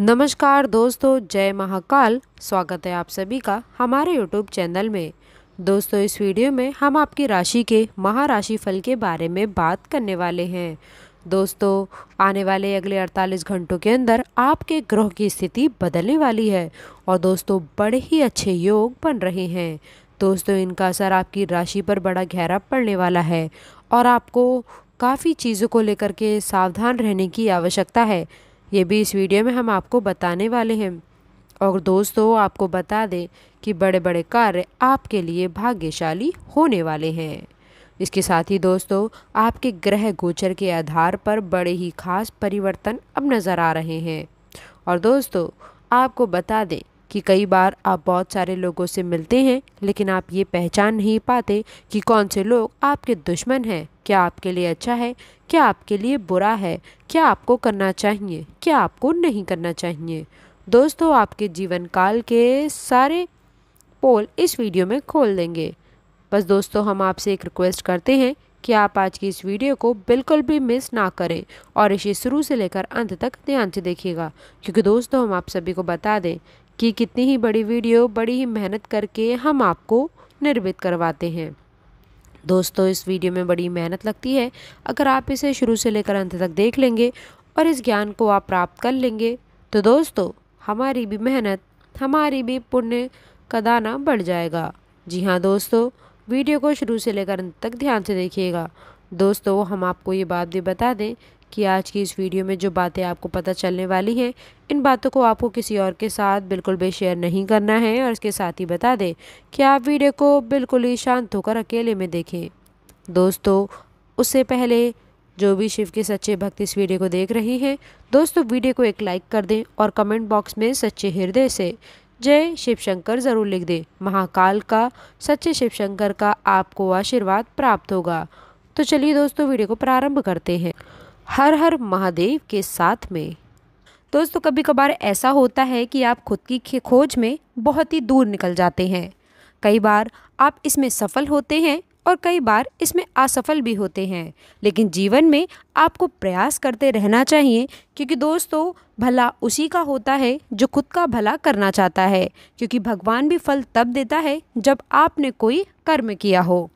नमस्कार दोस्तों जय महाकाल स्वागत है आप सभी का हमारे यूट्यूब चैनल में दोस्तों इस वीडियो में हम आपकी राशि के महाराशि फल के बारे में बात करने वाले हैं दोस्तों आने वाले अगले 48 घंटों के अंदर आपके ग्रह की स्थिति बदलने वाली है और दोस्तों बड़े ही अच्छे योग बन रहे हैं दोस्तों इनका असर आपकी राशि पर बड़ा गहरा पड़ने वाला है और आपको काफ़ी चीज़ों को लेकर के सावधान रहने की आवश्यकता है ये भी इस वीडियो में हम आपको बताने वाले हैं और दोस्तों आपको बता दें कि बड़े बड़े कार्य आपके लिए भाग्यशाली होने वाले हैं इसके साथ ही दोस्तों आपके ग्रह गोचर के आधार पर बड़े ही खास परिवर्तन अब नज़र आ रहे हैं और दोस्तों आपको बता दें कि कई बार आप बहुत सारे लोगों से मिलते हैं लेकिन आप ये पहचान नहीं पाते कि कौन से लोग आपके दुश्मन हैं क्या आपके लिए अच्छा है क्या आपके लिए बुरा है क्या आपको करना चाहिए क्या आपको नहीं करना चाहिए दोस्तों आपके जीवन काल के सारे पोल इस वीडियो में खोल देंगे बस दोस्तों हम आपसे एक रिक्वेस्ट करते हैं कि आप आज की इस वीडियो को बिल्कुल भी मिस ना करें और इसे शुरू से लेकर अंत तक ध्यान से देखिएगा क्योंकि दोस्तों हम आप सभी को बता दें कि कितनी ही बड़ी वीडियो बड़ी ही मेहनत करके हम आपको निर्मित करवाते हैं दोस्तों इस वीडियो में बड़ी मेहनत लगती है अगर आप इसे शुरू से लेकर अंत तक देख लेंगे और इस ज्ञान को आप प्राप्त कर लेंगे तो दोस्तों हमारी भी मेहनत हमारी भी पुण्य का दाना बढ़ जाएगा जी हाँ दोस्तों वीडियो को शुरू से लेकर अंत तक ध्यान से देखिएगा दोस्तों हम आपको ये बात भी बता दें कि आज की इस वीडियो में जो बातें आपको पता चलने वाली हैं इन बातों को आपको किसी और के साथ बिल्कुल भी शेयर नहीं करना है और इसके साथ ही बता दें कि आप वीडियो को बिल्कुल ही शांत होकर अकेले में देखें दोस्तों उससे पहले जो भी शिव के सच्चे भक्त इस वीडियो को देख रही हैं दोस्तों वीडियो को एक लाइक कर दें और कमेंट बॉक्स में सच्चे हृदय से जय शिव शंकर ज़रूर लिख दें महाकाल का सच्चे शिव शंकर का आपको आशीर्वाद प्राप्त होगा तो चलिए दोस्तों वीडियो को प्रारंभ करते हैं हर हर महादेव के साथ में दोस्तों कभी कभार ऐसा होता है कि आप खुद की खोज में बहुत ही दूर निकल जाते हैं कई बार आप इसमें सफल होते हैं और कई बार इसमें असफल भी होते हैं लेकिन जीवन में आपको प्रयास करते रहना चाहिए क्योंकि दोस्तों भला उसी का होता है जो खुद का भला करना चाहता है क्योंकि भगवान भी फल तब देता है जब आपने कोई कर्म किया हो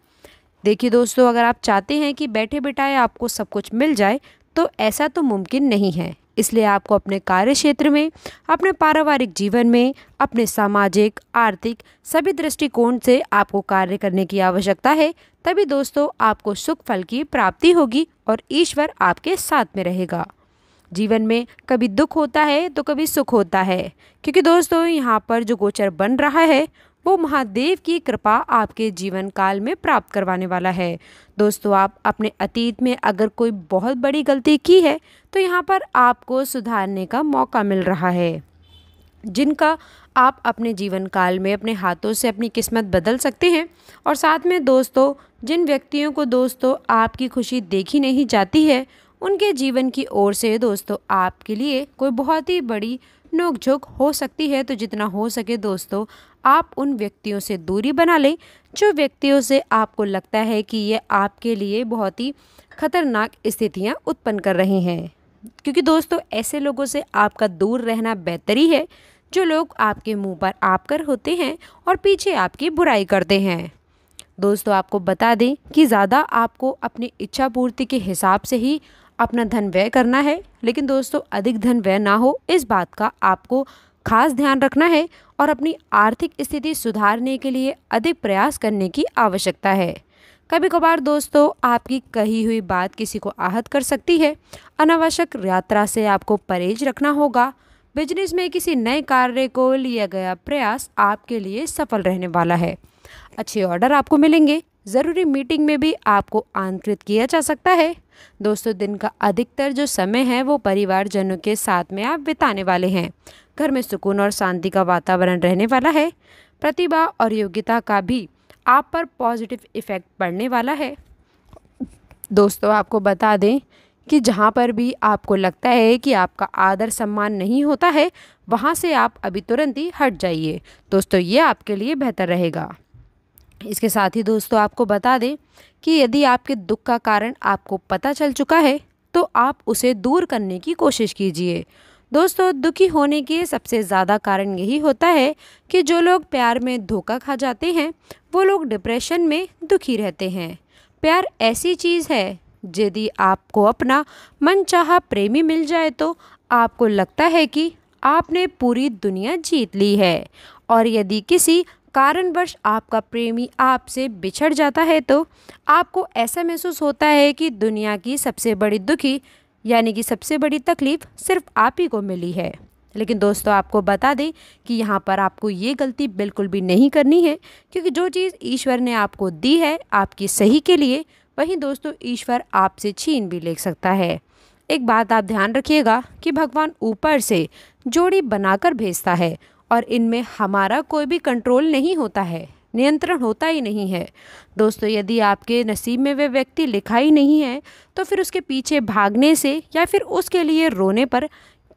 देखिए दोस्तों अगर आप चाहते हैं कि बैठे बिठाए आपको सब कुछ मिल जाए तो ऐसा तो मुमकिन नहीं है इसलिए आपको अपने कार्य क्षेत्र में अपने पारिवारिक जीवन में अपने सामाजिक आर्थिक सभी दृष्टिकोण से आपको कार्य करने की आवश्यकता है तभी दोस्तों आपको सुख फल की प्राप्ति होगी और ईश्वर आपके साथ में रहेगा जीवन में कभी दुख होता है तो कभी सुख होता है क्योंकि दोस्तों यहाँ पर जो गोचर बन रहा है वो महादेव की कृपा आपके जीवन काल में प्राप्त करवाने वाला है दोस्तों आप अपने अतीत में अगर कोई बहुत बड़ी गलती की है तो यहाँ पर आपको सुधारने का मौका मिल रहा है जिनका आप अपने जीवन काल में अपने हाथों से अपनी किस्मत बदल सकते हैं और साथ में दोस्तों जिन व्यक्तियों को दोस्तों आपकी खुशी देखी नहीं जाती है उनके जीवन की ओर से दोस्तों आपके लिए कोई बहुत ही बड़ी नोक झोंक हो सकती है तो जितना हो सके दोस्तों आप उन व्यक्तियों से दूरी बना लें जो व्यक्तियों से आपको लगता है कि ये आपके लिए बहुत ही खतरनाक स्थितियाँ उत्पन्न कर रही हैं क्योंकि दोस्तों ऐसे लोगों से आपका दूर रहना बेहतर ही है जो लोग आपके मुंह पर आपकर होते हैं और पीछे आपकी बुराई करते हैं दोस्तों आपको बता दें कि ज़्यादा आपको अपनी इच्छा पूर्ति के हिसाब से ही अपना धन व्यय करना है लेकिन दोस्तों अधिक धन व्यय ना हो इस बात का आपको खास ध्यान रखना है और अपनी आर्थिक स्थिति सुधारने के लिए अधिक प्रयास करने की आवश्यकता है कभी कभार दोस्तों आपकी कही हुई बात किसी को आहत कर सकती है अनावश्यक यात्रा से आपको परहेज रखना होगा बिजनेस में किसी नए कार्य को लिया गया प्रयास आपके लिए सफल रहने वाला है अच्छे ऑर्डर आपको मिलेंगे ज़रूरी मीटिंग में भी आपको आंतरित किया जा सकता है दोस्तों दिन का अधिकतर जो समय है वो परिवारजनों के साथ में आप बिताने वाले हैं घर में सुकून और शांति का वातावरण रहने वाला है प्रतिभा और योग्यता का भी आप पर पॉजिटिव इफ़ेक्ट पड़ने वाला है दोस्तों आपको बता दें कि जहाँ पर भी आपको लगता है कि आपका आदर सम्मान नहीं होता है वहाँ से आप अभी तुरंत ही हट जाइए दोस्तों ये आपके लिए बेहतर रहेगा इसके साथ ही दोस्तों आपको बता दें कि यदि आपके दुख का कारण आपको पता चल चुका है तो आप उसे दूर करने की कोशिश कीजिए दोस्तों दुखी होने के सबसे ज़्यादा कारण यही होता है कि जो लोग प्यार में धोखा खा जाते हैं वो लोग डिप्रेशन में दुखी रहते हैं प्यार ऐसी चीज़ है यदि आपको अपना मनचाहा प्रेमी मिल जाए तो आपको लगता है कि आपने पूरी दुनिया जीत ली है और यदि किसी कारणवश आपका प्रेमी आपसे बिछड़ जाता है तो आपको ऐसा महसूस होता है कि दुनिया की सबसे बड़ी दुखी यानी कि सबसे बड़ी तकलीफ़ सिर्फ आप ही को मिली है लेकिन दोस्तों आपको बता दें कि यहाँ पर आपको ये गलती बिल्कुल भी नहीं करनी है क्योंकि जो चीज़ ईश्वर ने आपको दी है आपकी सही के लिए वहीं दोस्तों ईश्वर आपसे छीन भी ले सकता है एक बात आप ध्यान रखिएगा कि भगवान ऊपर से जोड़ी बनाकर भेजता है और इनमें हमारा कोई भी कंट्रोल नहीं होता है नियंत्रण होता ही नहीं है दोस्तों यदि आपके नसीब में वह व्यक्ति लिखा ही नहीं है तो फिर उसके पीछे भागने से या फिर उसके लिए रोने पर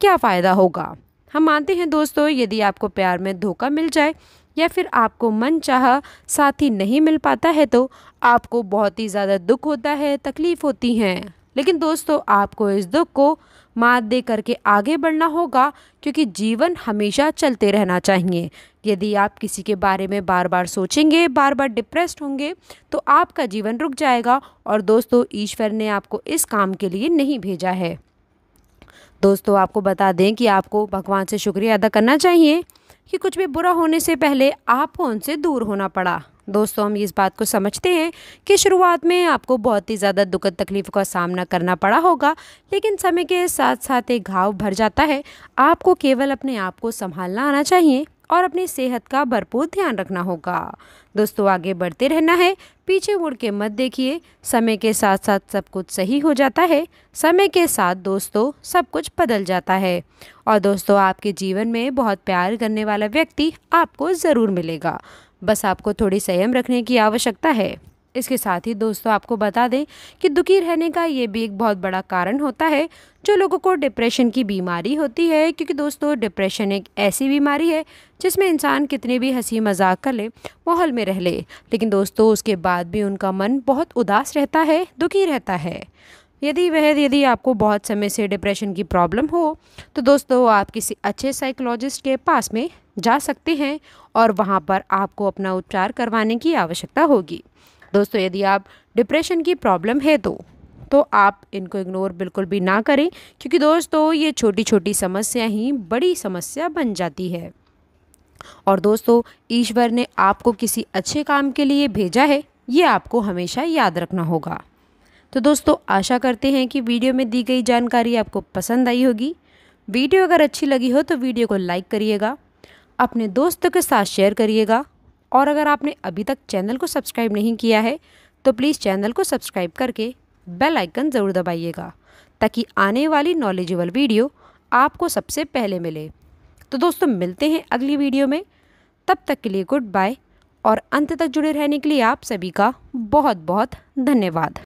क्या फ़ायदा होगा हम मानते हैं दोस्तों यदि आपको प्यार में धोखा मिल जाए या फिर आपको मन चाह साथी नहीं मिल पाता है तो आपको बहुत ही ज़्यादा दुख होता है तकलीफ़ होती हैं लेकिन दोस्तों आपको इस दुख को मात दे करके आगे बढ़ना होगा क्योंकि जीवन हमेशा चलते रहना चाहिए यदि आप किसी के बारे में बार बार सोचेंगे बार बार डिप्रेस्ड होंगे तो आपका जीवन रुक जाएगा और दोस्तों ईश्वर ने आपको इस काम के लिए नहीं भेजा है दोस्तों आपको बता दें कि आपको भगवान से शुक्रिया अदा करना चाहिए कि कुछ भी बुरा होने से पहले आपको उनसे दूर होना पड़ा दोस्तों हम इस बात को समझते हैं कि शुरुआत में आपको बहुत ही ज़्यादा दुखद तकलीफ़ का सामना करना पड़ा होगा लेकिन समय के साथ साथ एक घाव भर जाता है आपको केवल अपने आप को संभालना आना चाहिए और अपनी सेहत का भरपूर ध्यान रखना होगा दोस्तों आगे बढ़ते रहना है पीछे मुड़ के मत देखिए समय के साथ साथ सब कुछ सही हो जाता है समय के साथ दोस्तों सब कुछ बदल जाता है और दोस्तों आपके जीवन में बहुत प्यार करने वाला व्यक्ति आपको ज़रूर मिलेगा बस आपको थोड़ी संयम रखने की आवश्यकता है इसके साथ ही दोस्तों आपको बता दें कि दुखी रहने का ये भी एक बहुत बड़ा कारण होता है जो लोगों को डिप्रेशन की बीमारी होती है क्योंकि दोस्तों डिप्रेशन एक ऐसी बीमारी है जिसमें इंसान कितने भी हंसी मजाक कर ले माहौल में रह ले लेकिन दोस्तों उसके बाद भी उनका मन बहुत उदास रहता है दुखी रहता है यदि वह यदि आपको बहुत समय से डिप्रेशन की प्रॉब्लम हो तो दोस्तों आप किसी अच्छे साइकोलॉजिस्ट के पास में जा सकते हैं और वहाँ पर आपको अपना उपचार करवाने की आवश्यकता होगी दोस्तों यदि आप डिप्रेशन की प्रॉब्लम है तो तो आप इनको इग्नोर बिल्कुल भी ना करें क्योंकि दोस्तों ये छोटी छोटी समस्या ही बड़ी समस्या बन जाती है और दोस्तों ईश्वर ने आपको किसी अच्छे काम के लिए भेजा है ये आपको हमेशा याद रखना होगा तो दोस्तों आशा करते हैं कि वीडियो में दी गई जानकारी आपको पसंद आई होगी वीडियो अगर अच्छी लगी हो तो वीडियो को लाइक करिएगा अपने दोस्तों के साथ शेयर करिएगा और अगर आपने अभी तक चैनल को सब्सक्राइब नहीं किया है तो प्लीज़ चैनल को सब्सक्राइब करके बेल आइकन ज़रूर दबाइएगा ताकि आने वाली नॉलेजेबल वीडियो आपको सबसे पहले मिले तो दोस्तों मिलते हैं अगली वीडियो में तब तक के लिए गुड बाय और अंत तक जुड़े रहने के लिए आप सभी का बहुत बहुत धन्यवाद